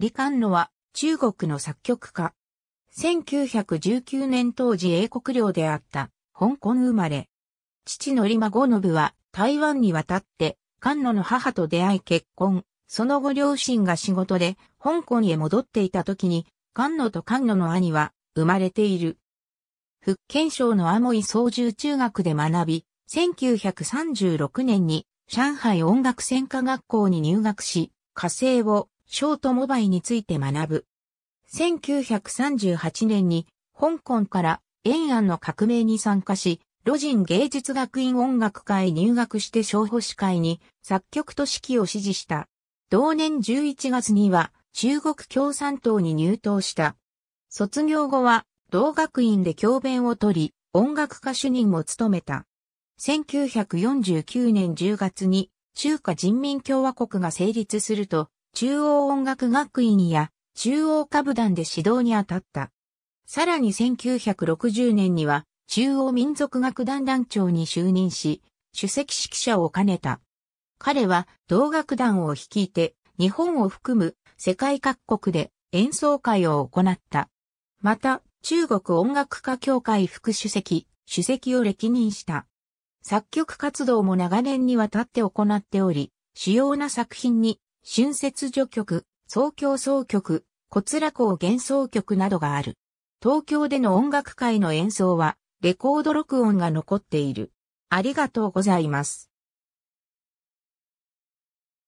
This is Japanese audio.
李官野は中国の作曲家。1919年当時英国領であった香港生まれ。父の李孫信は台湾に渡って官野の母と出会い結婚。その後両親が仕事で香港へ戻っていた時に官野と官野の兄は生まれている。福建省のアモイ操縦中学で学び、1936年に上海音楽専科学校に入学し、火星をショートモバイについて学ぶ。1938年に香港から延安の革命に参加し、路人芸術学院音楽会入学して小保司会に作曲と指揮を指示した。同年11月には中国共産党に入党した。卒業後は同学院で教鞭を取り、音楽家主任も務めた。1949年10月に中華人民共和国が成立すると、中央音楽学院や中央歌舞団で指導に当たった。さらに1960年には中央民族楽団団長に就任し、主席指揮者を兼ねた。彼は同楽団を率いて日本を含む世界各国で演奏会を行った。また、中国音楽家協会副主席、主席を歴任した。作曲活動も長年にわたって行っており、主要な作品に春節序曲、総京奏曲、小倉港幻想曲などがある。東京での音楽会の演奏は、レコード録音が残っている。ありがとうございます。